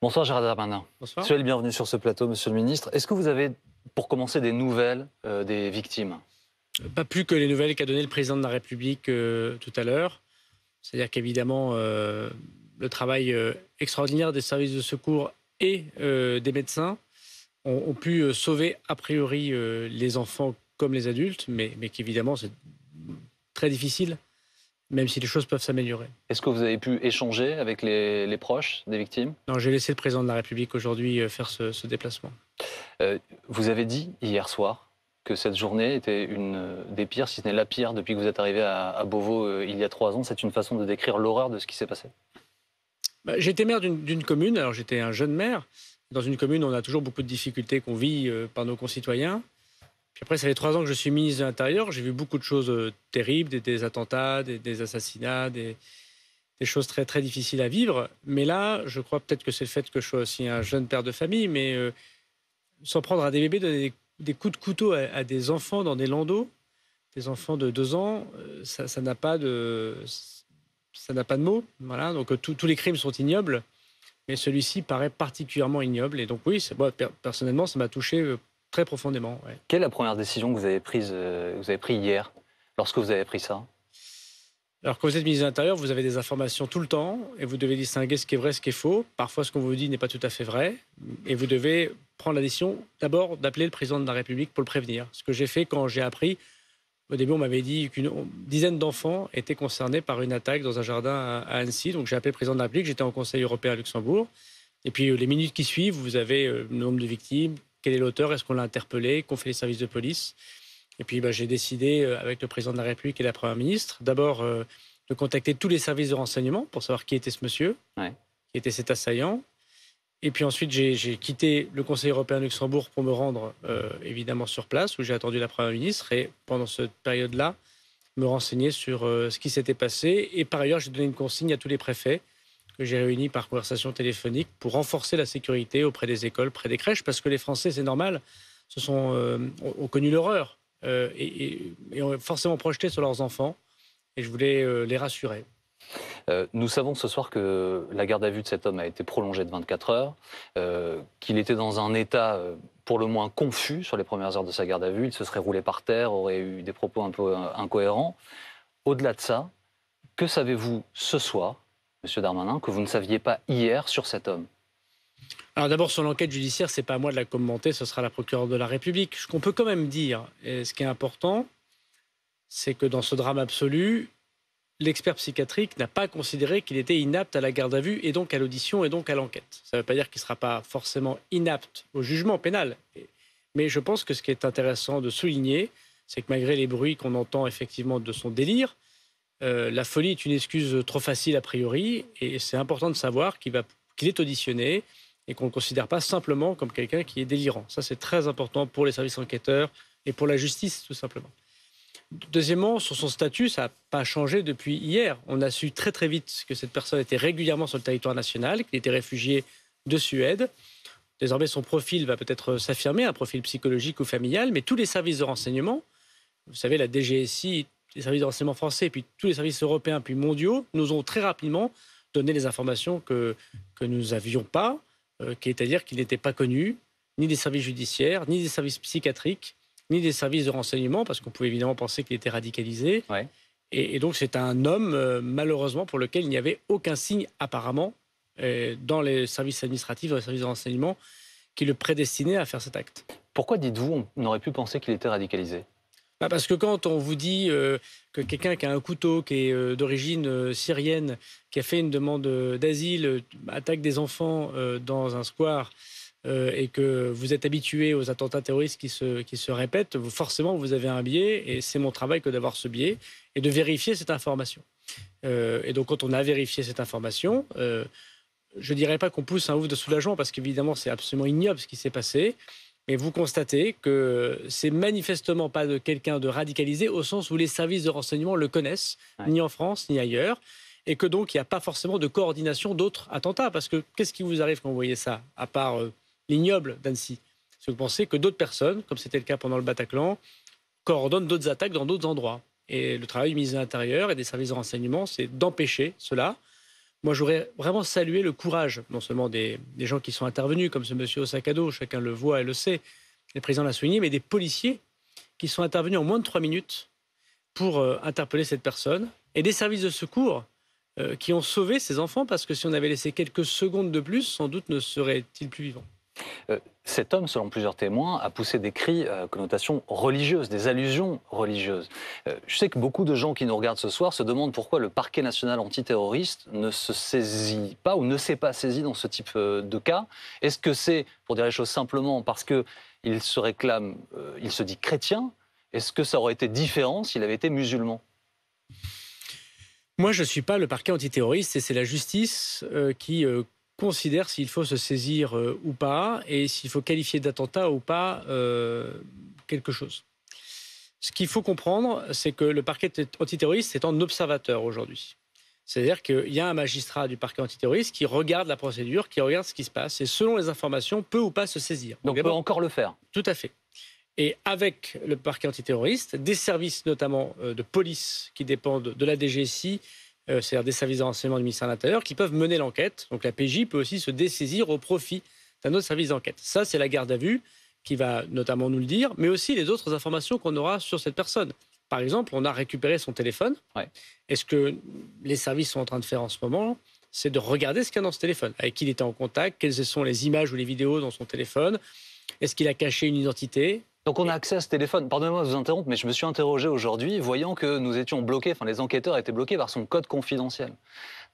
Bonsoir Gérard Darmanin. Bonsoir. Soyez sur ce plateau, monsieur le ministre. Est-ce que vous avez, pour commencer, des nouvelles euh, des victimes euh, Pas plus que les nouvelles qu'a donné le président de la République euh, tout à l'heure. C'est-à-dire qu'évidemment, le travail extraordinaire des services de secours et des médecins ont, pu sauver a priori les enfants comme les adultes, mais qu'évidemment, c'est très difficile même si les choses peuvent s'améliorer. Est-ce que vous avez pu échanger avec les, proches des victimes Non, j'ai laissé le président de la République aujourd'hui euh, faire ce, déplacement. Euh, vous avez dit hier soir que cette journée était une des pires, si ce n'est la pire, depuis que vous êtes arrivé à, Beauvau euh, il y a trois ans. C'est une façon de décrire l'horreur de ce qui s'est passé bah, J'étais maire d'une commune, alors j'étais un jeune maire. Dans une commune, on a toujours beaucoup de difficultés qu'on vit par nos concitoyens après, ça fait trois ans que je suis ministre de l'Intérieur. J'ai vu beaucoup de choses euh, terribles, des, attentats, des, assassinats, des, des, choses très, très difficiles à vivre. Mais là, je crois peut-être que c'est le fait que je sois aussi un jeune père de famille, mais euh, sans s'en prendre à des bébés, donner des, coups de couteau à, des enfants dans des landaux, des enfants de deux ans, euh, ça, n'a pas de... Ça n'a pas de mots. Voilà. Donc, tous les crimes sont ignobles, mais celui-ci paraît particulièrement ignoble. Et donc, oui, moi, personnellement, ça m'a touché Très profondément, Quelle est la première décision que vous avez prise, euh, vous avez pris hier, lorsque vous avez pris ça alors, quand vous êtes ministre de l'Intérieur, vous avez des informations tout le temps et vous devez distinguer ce qui est vrai, ce qui est faux. Parfois, ce qu'on vous dit n'est pas tout à fait vrai. Et vous devez prendre la décision d'abord d'appeler le président de la République pour le prévenir. Ce que j'ai fait quand j'ai appris. Au début, on m'avait dit qu'une dizaine d'enfants étaient concernés par une attaque dans un jardin à Annecy. Donc, j'ai appelé le président de la République. J'étais en Conseil européen à Luxembourg. Et puis, les minutes qui suivent, vous avez euh, le nombre de victimes, quel est l'auteur, est-ce qu'on l'a interpellé, Qu'on fait les services de police. Et puis bah, j'ai décidé, euh, avec le président de la République et la Première ministre, d'abord euh, de contacter tous les services de renseignement pour savoir qui était ce monsieur, qui était cet assaillant. Et puis ensuite, j'ai quitté le Conseil européen de Luxembourg pour me rendre euh, évidemment sur place, où j'ai attendu la Première ministre. Et pendant cette période-là, me renseigner sur ce qui s'était passé. Et par ailleurs, j'ai donné une consigne à tous les préfets que j'ai réuni par conversation téléphonique pour renforcer la sécurité auprès des écoles, près des crèches, parce que les Français, c'est normal, se sont, euh, ont connu l'horreur euh, et, ont forcément projeté sur leurs enfants. Et je voulais euh, les rassurer. nous savons ce soir que la garde à vue de cet homme a été prolongée de 24 heures, qu'il était dans un état pour le moins confus sur les premières heures de sa garde à vue, il se serait roulé par terre, aurait eu des propos un peu incohérents. Au-delà de ça, que savez-vous ce soir Monsieur Darmanin, que vous ne saviez pas hier sur cet homme alors d'abord, sur l'enquête judiciaire, c'est pas à moi de la commenter, ce sera la procureure de la République. Ce qu'on peut quand même dire, et ce qui est important, c'est que dans ce drame absolu, l'expert psychiatrique n'a pas considéré qu'il était inapte à la garde à vue et donc à l'audition et donc à l'enquête. Ça ne veut pas dire qu'il ne sera pas forcément inapte au jugement pénal. Mais je pense que ce qui est intéressant de souligner, c'est que malgré les bruits qu'on entend effectivement de son délire, euh, la folie est une excuse trop facile a priori, et c'est important de savoir qu'il est auditionné et qu'on ne considère pas simplement comme quelqu'un qui est délirant. Ça, c'est très important pour les services enquêteurs et pour la justice, tout simplement. Deuxièmement, sur son statut, ça n'a pas changé depuis hier. On a su très très vite que cette personne était régulièrement sur le territoire national, qu'il était réfugié de Suède. Désormais, son profil va peut-être s'affirmer, un profil psychologique ou familial, mais tous les services de renseignement, vous savez, la DGSI, les services de renseignement français, puis tous les services européens, puis mondiaux, nous ont très rapidement donné les informations que, que nous n'avions pas, euh, c'est-à-dire qu'il n'était pas connu, ni des services judiciaires, ni des services psychiatriques, ni des services de renseignement, parce qu'on pouvait évidemment penser qu'il était radicalisé. Et, donc c'est un homme, euh, malheureusement, pour lequel il n'y avait aucun signe apparemment euh, dans les services administratifs, dans les services de renseignement, qui le prédestinait à faire cet acte. Pourquoi dites-vous on aurait pu penser qu'il était radicalisé bah, parce que quand on vous dit euh, que quelqu'un qui a un couteau, qui est euh, d'origine euh, syrienne, qui a fait une demande d'asile, attaque des enfants dans un square, et que vous êtes habitué aux attentats terroristes qui se, répètent, forcément vous avez un biais, et c'est mon travail que d'avoir ce biais, et de vérifier cette information. et donc quand on a vérifié cette information, je ne dirais pas qu'on pousse un ouf de soulagement parce qu'évidemment c'est absolument ignoble ce qui s'est passé. Et vous constatez que c'est manifestement pas de quelqu'un de radicalisé au sens où les services de renseignement le connaissent, ni en France, ni ailleurs. Et que donc, il n'y a pas forcément de coordination d'autres attentats. Parce que qu'est-ce qui vous arrive quand vous voyez ça, à part euh, l'ignoble d'Annecy Parce que vous pensez que d'autres personnes, comme c'était le cas pendant le Bataclan, coordonnent d'autres attaques dans d'autres endroits. Et le travail du à de l'Intérieur et des services de renseignement, c'est d'empêcher cela moi, j'aurais vraiment salué le courage, non seulement des, gens qui sont intervenus, comme ce monsieur au chacun le voit et le sait, le président l'a souligné, mais des policiers qui sont intervenus en moins de trois minutes pour euh, interpeller cette personne, et des services de secours euh, qui ont sauvé ces enfants, parce que si on avait laissé quelques secondes de plus, sans doute ne serait-il plus vivant. Euh, cet homme, selon plusieurs témoins, a poussé des cris à euh, connotation religieuse, des allusions religieuses. Euh, je sais que beaucoup de gens qui nous regardent ce soir se demandent pourquoi le parquet national antiterroriste ne se saisit pas ou ne s'est pas saisi dans ce type de cas. Est-ce que c'est, pour dire les choses simplement, parce qu'il se réclame, il se dit chrétien Est-ce que ça aurait été différent s'il avait été musulman moi, je ne suis pas le parquet antiterroriste et c'est la justice qui considère s'il faut se saisir euh, ou pas et s'il faut qualifier d'attentat ou pas euh, quelque chose. Ce qu'il faut comprendre, c'est que le parquet antiterroriste est en observateur aujourd'hui. C'est-à-dire qu'il y a un magistrat du parquet antiterroriste qui regarde la procédure, qui regarde ce qui se passe et selon les informations peut ou pas se saisir. Donc, Donc peut encore le faire. Tout à fait. Et avec le parquet antiterroriste, des services notamment euh, de police qui dépendent de la DGSI euh, c'est-à-dire des services de renseignement du ministère de l'Intérieur, qui peuvent mener l'enquête. Donc la PJ peut aussi se dessaisir au profit d'un autre service d'enquête. Ça, c'est la garde à vue qui va notamment nous le dire, mais aussi les autres informations qu'on aura sur cette personne. Par exemple, on a récupéré son téléphone. est ce que les services sont en train de faire en ce moment, c'est de regarder ce qu'il y a dans ce téléphone, avec qui il était en contact, quelles sont les images ou les vidéos dans son téléphone, est-ce qu'il a caché une identité donc on a accès à ce téléphone. Pardonnez-moi de vous interrompre, mais je me suis interrogé aujourd'hui, voyant que nous étions bloqués, enfin les enquêteurs étaient bloqués par son code confidentiel.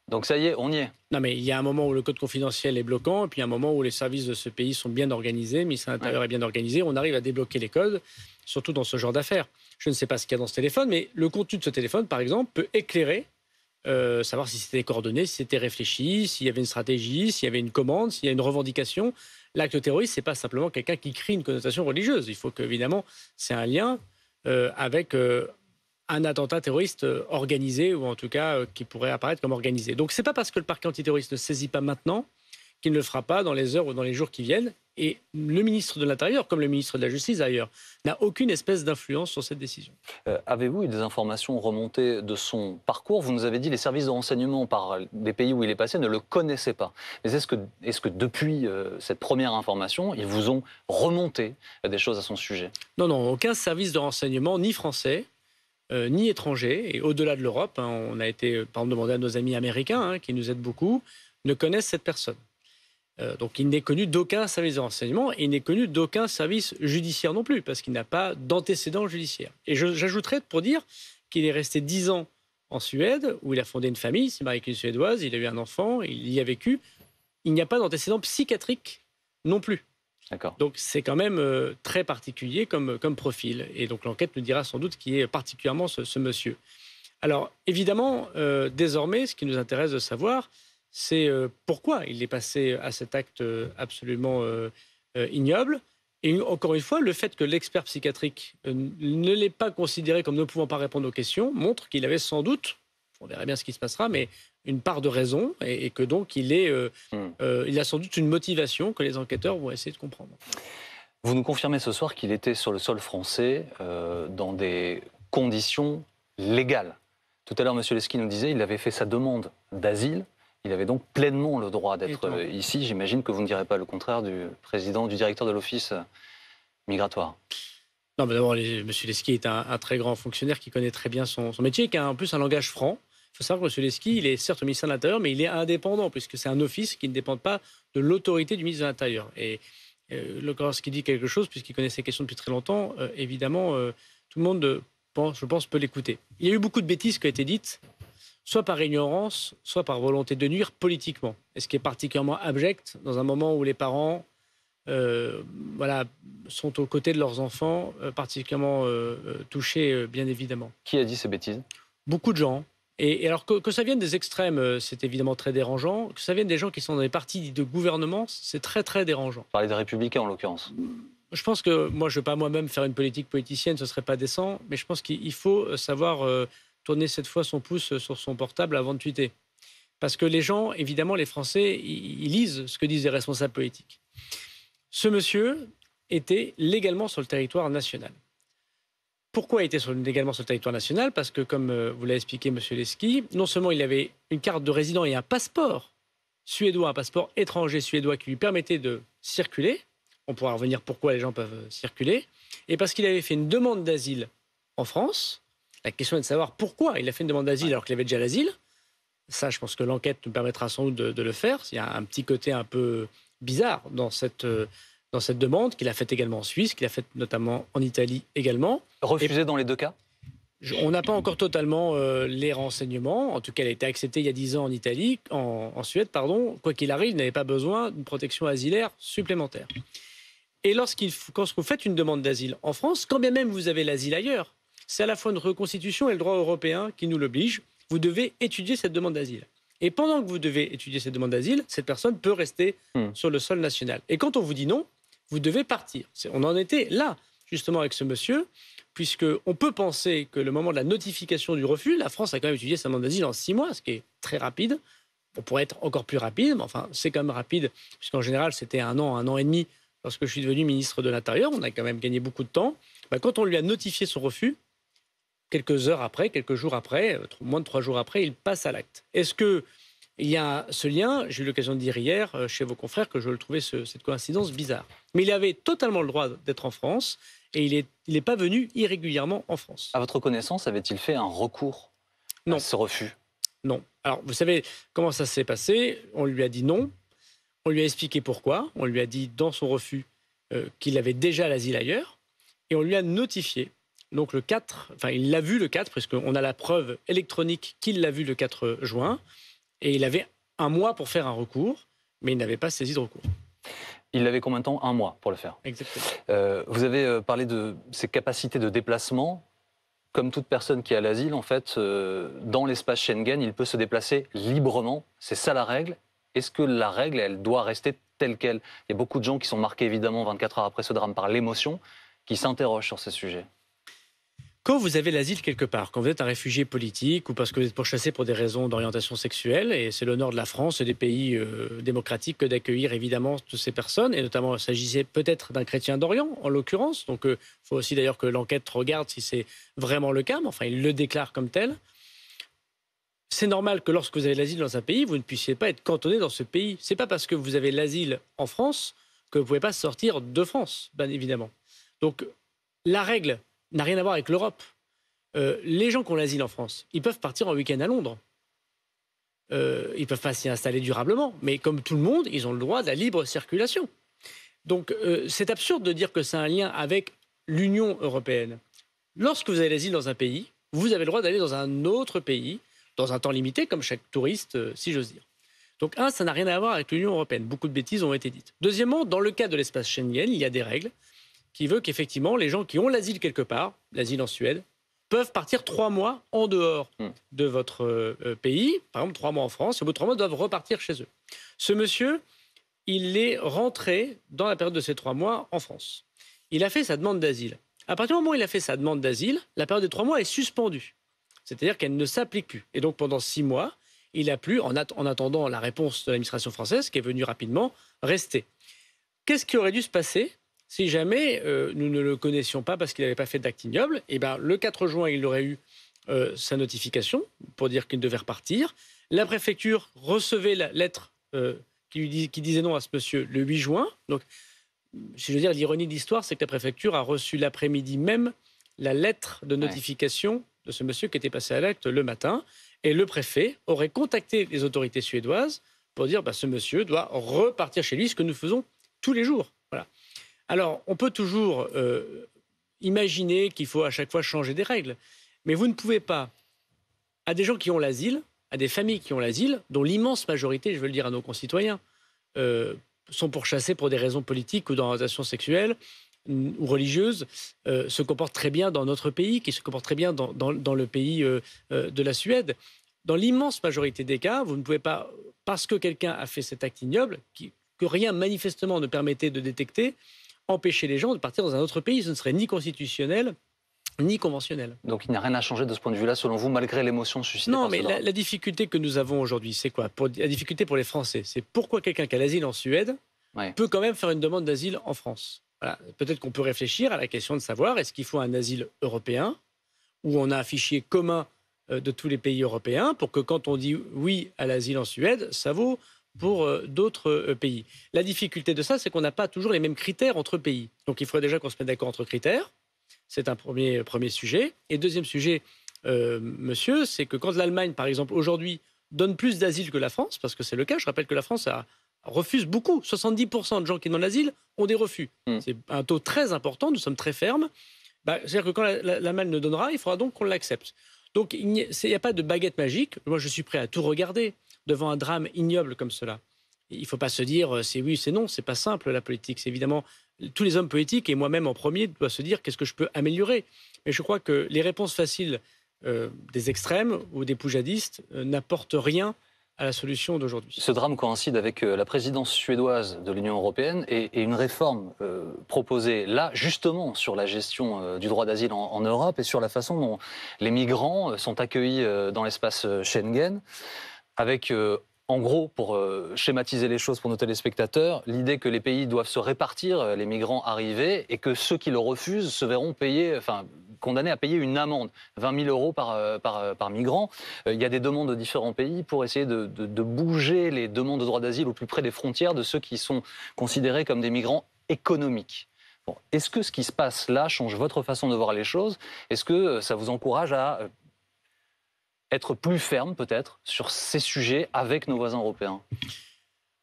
Donc ça y est, on y est. Non mais il y a un moment où le code confidentiel est bloquant, et puis un moment où les services de ce pays sont bien organisés, mis de l'Intérieur est bien organisé, on arrive à débloquer les codes, surtout dans ce genre d'affaires. Je ne sais pas ce qu'il y a dans ce téléphone, mais le contenu de ce téléphone, par exemple, peut éclairer, euh, savoir si c'était coordonné, si c'était réfléchi, s'il y avait une stratégie, s'il y avait une commande, s'il y a une revendication l'acte terroriste, n'est pas simplement quelqu'un qui crie une connotation religieuse. Il faut qu'évidemment, c'est un lien euh, avec euh, un attentat terroriste euh, organisé ou en tout cas qui pourrait apparaître comme organisé. Donc c'est pas parce que le parquet antiterroriste ne saisit pas maintenant qu'il ne le fera pas dans les heures ou dans les jours qui viennent. Et le ministre de l'Intérieur, comme le ministre de la Justice d'ailleurs, n'a aucune espèce d'influence sur cette décision. Euh, avez-vous eu des informations remontées de son parcours Vous nous avez dit les services de renseignement par des pays où il est passé ne le connaissaient pas. Mais est-ce que, est que, depuis euh, cette première information, ils vous ont remonté des choses à son sujet Non, non, aucun service de renseignement, ni français, euh, ni étranger, et au-delà de l'Europe, hein, on a été, par exemple, demandé à nos amis américains, hein, qui nous aident beaucoup, ne connaissent cette personne. Euh, donc il n'est connu d'aucun service de renseignement et il n'est connu d'aucun service judiciaire non plus, parce qu'il n'a pas d'antécédent judiciaire. Et j'ajouterais pour dire qu'il est resté dix ans en Suède, où il a fondé une famille, il s'est marié avec une Suédoise, il a eu un enfant, il y a vécu. Il n'y a pas d'antécédent psychiatrique non plus. Donc c'est quand même euh, très particulier comme, profil. Et donc l'enquête nous dira sans doute qui est particulièrement ce, monsieur. Alors évidemment, euh, désormais, ce qui nous intéresse de savoir, c'est euh, pourquoi il est passé à cet acte euh, absolument euh, ignoble. Et encore une fois, le fait que l'expert psychiatrique ne l'ait pas considéré comme ne pouvant pas répondre aux questions montre qu'il avait sans doute, on verra bien ce qui se passera, mais une part de raison et, que donc il, est, hmm. il a sans doute une motivation que les enquêteurs vont essayer de comprendre. Vous nous confirmez ce soir qu'il était sur le sol français dans des conditions légales. Tout à l'heure, M. Leski nous disait qu'il avait fait sa demande d'asile il avait donc pleinement le droit d'être ici. J'imagine que vous ne direz pas le contraire du président, du directeur de l'Office euh, migratoire. Non, mais d'abord, M. Leski est un, très grand fonctionnaire qui connaît très bien son, métier, qui a en plus un langage franc. Il faut savoir que M. Leski, il est certes au ministère de l'Intérieur, mais il est indépendant, puisque c'est un office qui ne dépend pas de l'autorité du ministre de l'Intérieur. Et euh, lorsqu'il dit quelque chose, puisqu'il connaît ces questions depuis très longtemps, euh, évidemment, euh, tout le monde, je pense, peut l'écouter. Il y a eu beaucoup de bêtises qui ont été dites soit par ignorance, soit par volonté de nuire politiquement. Et ce qui est particulièrement abject dans un moment où les parents euh, voilà, sont aux côtés de leurs enfants, euh, particulièrement euh, touchés, bien évidemment. Qui a dit ces bêtises Beaucoup de gens. Et, alors que, ça vienne des extrêmes, c'est évidemment très dérangeant. Que ça vienne des gens qui sont dans les partis de gouvernement, c'est très très dérangeant. Parler parlez des républicains en l'occurrence. Je pense que moi, je ne vais pas moi-même faire une politique politicienne, ce ne serait pas décent, mais je pense qu'il faut savoir tourner cette fois son pouce euh, sur son portable avant de tweeter. Parce que les gens, évidemment, les Français, ils lisent ce que disent les responsables politiques. Ce monsieur était légalement sur le territoire national. Pourquoi était sur, légalement sur le territoire national Parce que, comme euh, vous l'a expliqué Monsieur Leski, non seulement il avait une carte de résident et un passeport suédois, un passeport étranger suédois qui lui permettait de circuler, on pourra revenir pourquoi les gens peuvent euh, circuler, et parce qu'il avait fait une demande d'asile en France, la question est de savoir pourquoi il a fait une demande d'asile alors qu'il avait déjà l'asile. Ça, je pense que l'enquête nous permettra sans doute de, le faire. Il y a un petit côté un peu bizarre dans cette, euh, dans cette demande qu'il a faite également en Suisse, qu'il a faite notamment en Italie également. Refusé dans les deux cas On n'a pas encore totalement euh, les renseignements. En tout cas, elle a été acceptée il y a dix ans en Italie, en Suède, pardon. Quoi qu'il arrive, il n'avait pas besoin d'une protection asilaire supplémentaire. Et lorsqu'il, quand vous faites une demande d'asile en France, quand bien même vous avez l'asile ailleurs, c'est à la fois une reconstitution et le droit européen qui nous l'oblige. Vous devez étudier cette demande d'asile. Et pendant que vous devez étudier cette demande d'asile, cette personne peut rester hmm. sur le sol national. Et quand on vous dit non, vous devez partir. On en était là, justement, avec ce monsieur, puisqu'on peut penser que le moment de la notification du refus, la France a quand même étudié sa demande d'asile en six mois, ce qui est très rapide. On pourrait être encore plus rapide, mais enfin, c'est quand même rapide, puisqu'en général, c'était un an, un an et demi lorsque je suis devenu ministre de l'Intérieur. On a quand même gagné beaucoup de temps. Bah, quand on lui a notifié son refus, quelques heures après, quelques jours après, euh, moins de trois jours après, il passe à l'acte. Est-ce que il y a ce lien J'ai eu l'occasion de dire hier euh, chez vos confrères que je le trouvais cette coïncidence bizarre. Mais il avait totalement le droit d'être en France et il n'est pas venu irrégulièrement en France. À votre connaissance, avait-il fait un recours non. à ce refus Non. Alors, vous savez comment ça s'est passé On lui a dit non. On lui a expliqué pourquoi. On lui a dit dans son refus euh, qu'il avait déjà l'asile ailleurs. Et on lui a notifié donc le 4, enfin il l'a vu le 4, puisqu'on a la preuve électronique qu'il l'a vu le 4 juin, et il avait un mois pour faire un recours, mais il n'avait pas saisi de recours. Il avait combien de temps Un mois pour le faire. Exactement. Euh, vous avez euh, parlé de ses capacités de déplacement. Comme toute personne qui a l'asile, en fait, euh, dans l'espace Schengen, il peut se déplacer librement. C'est ça la règle. Est-ce que la règle, elle doit rester telle qu'elle Il y a beaucoup de gens qui sont marqués, évidemment, 24 heures après ce drame par l'émotion, qui s'interrogent sur ces sujets. Quand vous avez l'asile quelque part, quand vous êtes un réfugié politique ou parce que vous êtes pourchassé pour des raisons d'orientation sexuelle, et c'est l'honneur de la France et des pays euh, démocratiques que d'accueillir évidemment toutes ces personnes, et notamment s'agissait peut-être d'un chrétien d'Orient en l'occurrence, donc euh, il faut aussi d'ailleurs que l'enquête regarde si c'est vraiment le cas, mais enfin il le déclare comme tel. C'est normal que lorsque vous avez l'asile dans un pays, vous ne puissiez pas être cantonné dans ce pays. C'est pas parce que vous avez l'asile en France que vous ne pouvez pas sortir de France, bien évidemment. Donc la règle n'a rien à voir avec l'Europe. Euh, les gens qui ont l'asile en France, ils peuvent partir en week-end à Londres. Euh, ils peuvent pas s'y installer durablement, mais comme tout le monde, ils ont le droit de la libre circulation. Donc euh, c'est absurde de dire que c'est un lien avec l'Union européenne. Lorsque vous avez l'asile dans un pays, vous avez le droit d'aller dans un autre pays, dans un temps limité, comme chaque touriste, si j'ose dire. Donc, un, ça n'a rien à voir avec l'Union européenne. Beaucoup de bêtises ont été dites. Deuxièmement, dans le cas de l'espace Schengen, il y a des règles qui veut qu'effectivement les gens qui ont l'asile quelque part, l'asile en Suède, peuvent partir trois mois en dehors hmm. de votre euh, euh, pays, par exemple trois mois en France, et au bout de trois mois doivent repartir chez eux. Ce monsieur, il est rentré dans la période de ces trois mois en France. Il a fait sa demande d'asile. À partir du moment où il a fait sa demande d'asile, la période des trois mois est suspendue. C'est-à-dire qu'elle ne s'applique plus. Et donc pendant six mois, il a plus, en, en attendant la réponse de l'administration française, qui est venue rapidement, rester. Qu'est-ce qui aurait dû se passer si jamais euh, nous ne le connaissions pas parce qu'il n'avait pas fait d'acte ignoble, eh ben, le 4 juin, il aurait eu euh, sa notification pour dire qu'il devait repartir. La préfecture recevait la lettre euh, qui, disait non à ce monsieur le 8 juin. Donc, si je veux dire, l'ironie de l'histoire, c'est que la préfecture a reçu l'après-midi même la lettre de notification de ce monsieur qui était passé à l'acte le matin. Et le préfet aurait contacté les autorités suédoises pour dire bah, ce monsieur doit repartir chez lui, ce que nous faisons tous les jours. Alors, on peut toujours euh, imaginer qu'il faut à chaque fois changer des règles, mais vous ne pouvez pas, à des gens qui ont l'asile, à des familles qui ont l'asile, dont l'immense majorité, je veux le dire à nos concitoyens, euh, sont pourchassés pour des raisons politiques ou d'orientation sexuelle mm, ou religieuse, euh, se comportent très bien dans notre pays, qui se comportent très bien dans, le pays de la Suède. Dans l'immense majorité des cas, vous ne pouvez pas, parce que quelqu'un a fait cet acte ignoble, que rien manifestement ne permettait de détecter, empêcher les gens de partir dans un autre pays. Ce ne serait ni constitutionnel ni conventionnel. Donc il n'y a rien à changer de ce point de vue-là, selon vous, malgré l'émotion suscitée Non, mais la, difficulté que nous avons aujourd'hui, c'est quoi La difficulté pour les Français, c'est pourquoi quelqu'un qui a l'asile en Suède peut quand même faire une demande d'asile en France. Voilà. Peut-être qu'on peut réfléchir à la question de savoir est-ce qu'il faut un asile européen où on a un fichier commun euh, de tous les pays européens pour que quand on dit oui à l'asile en Suède, ça vaut pour euh, d'autres euh, pays. La difficulté de ça, c'est qu'on n'a pas toujours les mêmes critères entre pays. Donc il faudrait déjà qu'on se mette d'accord entre critères. C'est un premier, premier sujet. Et deuxième sujet, euh, monsieur, c'est que quand l'Allemagne, par exemple, aujourd'hui, donne plus d'asile que la France, parce que c'est le cas, je rappelle que la France a, refuse beaucoup. 70% de gens qui demandent l'asile ont des refus. Mmh. C'est un taux très important, nous sommes très fermes. Bah, c'est-à-dire que quand l'Allemagne ne donnera, il faudra donc qu'on l'accepte. Donc il n'y a, pas de baguette magique. Moi, je suis prêt à tout regarder devant un drame ignoble comme cela. Il ne faut pas se dire euh, c'est oui, c'est non, c'est pas simple la politique. C'est évidemment tous les hommes politiques et moi-même en premier doivent se dire qu'est-ce que je peux améliorer. Mais je crois que les réponses faciles euh, des extrêmes ou des poujadistes euh, n'apportent rien à la solution d'aujourd'hui. Ce drame coïncide avec la présidence suédoise de l'Union européenne et, une réforme proposée là justement sur la gestion du droit d'asile en, Europe et sur la façon dont les migrants sont accueillis dans l'espace Schengen avec, euh, en gros, pour euh, schématiser les choses pour nos téléspectateurs, l'idée que les pays doivent se répartir euh, les migrants arrivés et que ceux qui le refusent se verront payer, enfin, condamnés à payer une amende, 20 000 euros par, par, migrant. Il y a des demandes de différents pays pour essayer de, bouger les demandes de droit d'asile au plus près des frontières de ceux qui sont considérés comme des migrants économiques. Est-ce que ce qui se passe là change votre façon de voir les choses Est-ce que ça vous encourage à être plus ferme peut-être sur ces sujets avec nos voisins européens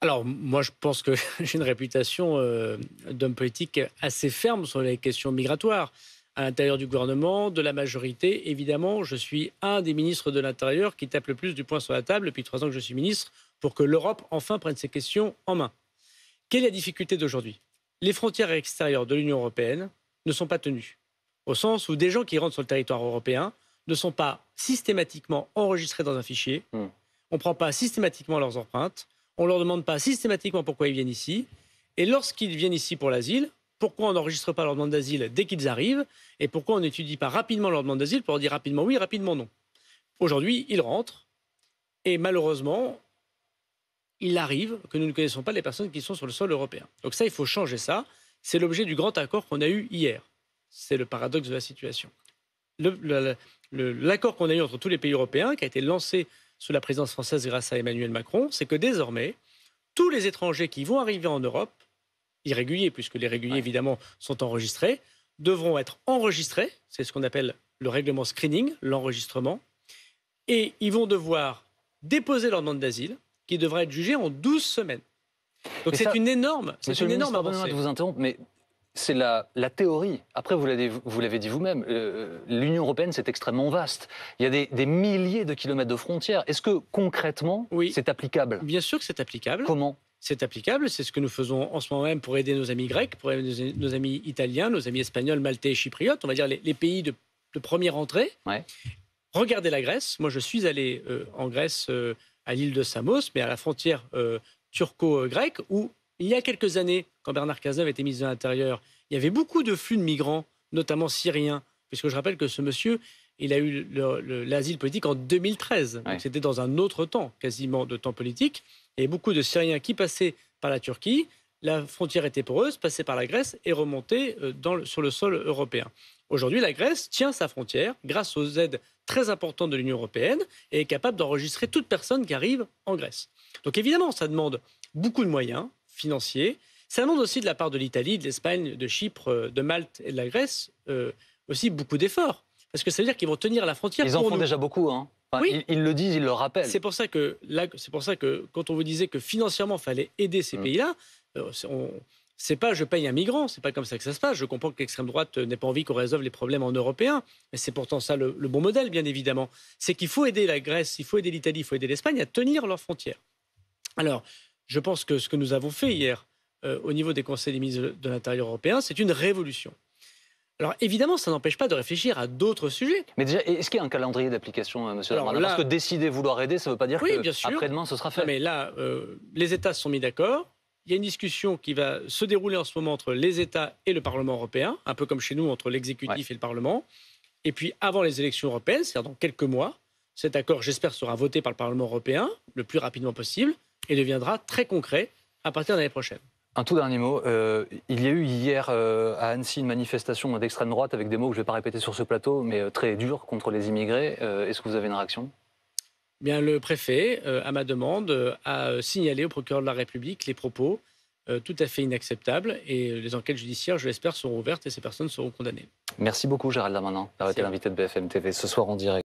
alors, moi, je pense que j'ai une réputation euh, d'homme politique assez ferme sur les questions migratoires. À l'intérieur du gouvernement, de la majorité, évidemment, je suis un des ministres de l'Intérieur qui tape le plus du poing sur la table depuis trois ans que je suis ministre pour que l'Europe enfin prenne ces questions en main. Quelle est la difficulté d'aujourd'hui Les frontières extérieures de l'Union européenne ne sont pas tenues, au sens où des gens qui rentrent sur le territoire européen ne sont pas systématiquement enregistrés dans un fichier. Hmm. On ne prend pas systématiquement leurs empreintes. On ne leur demande pas systématiquement pourquoi ils viennent ici. Et lorsqu'ils viennent ici pour l'asile, pourquoi on n'enregistre pas leur demande d'asile dès qu'ils arrivent Et pourquoi on n'étudie pas rapidement leur demande d'asile pour leur dire rapidement oui, rapidement non Aujourd'hui, ils rentrent. Et malheureusement, il arrive que nous ne connaissons pas les personnes qui sont sur le sol européen. Donc ça, il faut changer ça. C'est l'objet du grand accord qu'on a eu hier. C'est le paradoxe de la situation. le, l'accord qu'on a eu entre tous les pays européens, qui a été lancé sous la présidence française grâce à Emmanuel Macron, c'est que désormais, tous les étrangers qui vont arriver en Europe, irréguliers, puisque les réguliers, évidemment, sont enregistrés, devront être enregistrés, c'est ce qu'on appelle le règlement screening, l'enregistrement, et ils vont devoir déposer leur demande d'asile, qui devra être jugée en 12 semaines. Donc c'est une énorme, c'est une énorme avancée. vous interrompre, mais c'est la, théorie. Après, vous l'avez, dit vous-même, euh, euh, l'Union européenne, c'est extrêmement vaste. Il y a des, milliers de kilomètres de frontières. Est-ce que concrètement, c'est applicable Bien sûr que c'est applicable. Comment c'est applicable, c'est ce que nous faisons en ce moment même pour aider nos amis grecs, pour aider nos, amis italiens, nos amis espagnols, maltais, et chypriotes, on va dire les, pays de, première entrée. Regardez la Grèce. Moi, je suis allé euh, en Grèce, à l'île de Samos, mais à la frontière turco-grecque, où il y a quelques années, quand Bernard Cazeneuve était ministre de l'Intérieur, il y avait beaucoup de flux de migrants, notamment syriens, puisque je rappelle que ce monsieur, il a eu l'asile politique en 2013. C'était dans un autre temps, quasiment de temps politique. Et beaucoup de Syriens qui passaient par la Turquie, la frontière était poreuse, passaient par la Grèce et remontaient euh, sur le sol européen. Aujourd'hui, la Grèce tient sa frontière grâce aux aides très importantes de l'Union européenne et est capable d'enregistrer toute personne qui arrive en Grèce. Donc évidemment, ça demande beaucoup de moyens, financier. Ça demande aussi de la part de l'Italie, de l'Espagne, de Chypre, euh, de Malte et de la Grèce euh, aussi beaucoup d'efforts. Parce que ça veut dire qu'ils vont tenir la frontière. Ils en font déjà beaucoup. Hein. oui. ils, le disent, ils le rappellent. C'est pour, ça que là, c'est pour ça que quand on vous disait que financièrement, il fallait aider ces mm. pays-là, euh, on, c'est pas je paye un migrant, c'est pas comme ça que ça se passe. Je comprends que l'extrême droite n'ait pas envie qu'on résolve les problèmes en européen, mais c'est pourtant ça le, le, bon modèle, bien évidemment. C'est qu'il faut aider la Grèce, il faut aider l'Italie, il faut aider l'Espagne à tenir leurs frontières. Alors, je pense que ce que nous avons fait hier euh, au niveau des conseils des ministres de l'Intérieur européen, c'est une révolution. Alors évidemment, ça n'empêche pas de réfléchir à d'autres sujets. Mais déjà, est-ce qu'il y a un calendrier d'application, euh, Monsieur Alors, là... Parce que décider, vouloir aider, ça ne veut pas dire que après-demain, ce sera fait. mais là, euh, les États sont mis d'accord. Il y a une discussion qui va se dérouler en ce moment entre les États et le Parlement européen, un peu comme chez nous entre l'exécutif et le Parlement. Et puis avant les élections européennes, c'est-à-dire dans quelques mois, cet accord, j'espère, sera voté par le Parlement européen le plus rapidement possible et deviendra très concret à partir de l'année prochaine. Un tout dernier mot. Euh, il y a eu hier euh, à Annecy une manifestation d'extrême droite avec des mots que je ne vais pas répéter sur ce plateau, mais euh, très durs contre les immigrés. Est-ce que vous avez une réaction eh Bien, le préfet, à ma demande, a signalé au procureur de la République les propos tout à fait inacceptables et les enquêtes judiciaires, je l'espère, seront ouvertes et ces personnes seront condamnées. Merci beaucoup, Gérald Darmanin, d'avoir été l'invité de BFM TV ce soir en direct.